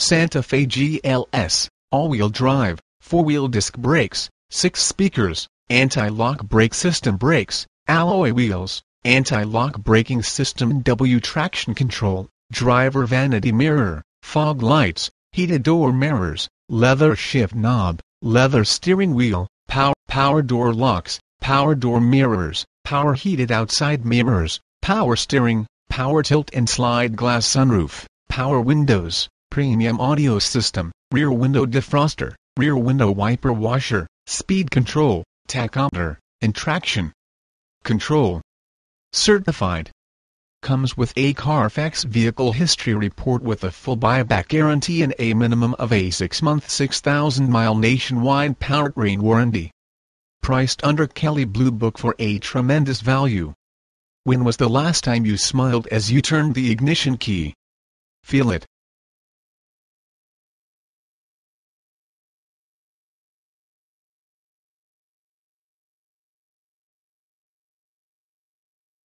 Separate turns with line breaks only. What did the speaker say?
Santa Fe GLS, all-wheel drive, four-wheel disc brakes, six speakers, anti-lock brake system brakes, alloy wheels, anti-lock braking system W traction control, driver vanity mirror, fog lights, heated door mirrors, leather shift knob, leather steering wheel, power, power door locks, power door mirrors, power heated outside mirrors, power steering, power tilt and slide glass sunroof, power windows, premium audio system, rear window defroster, rear window wiper washer, speed control, tachometer, and traction control. Certified. Comes with a Carfax vehicle history report with a full buyback guarantee and a minimum of a 6-month 6,000-mile nationwide powertrain warranty. Priced under Kelly Blue Book for a tremendous value. When was the last time you smiled as you turned the ignition key? Feel it.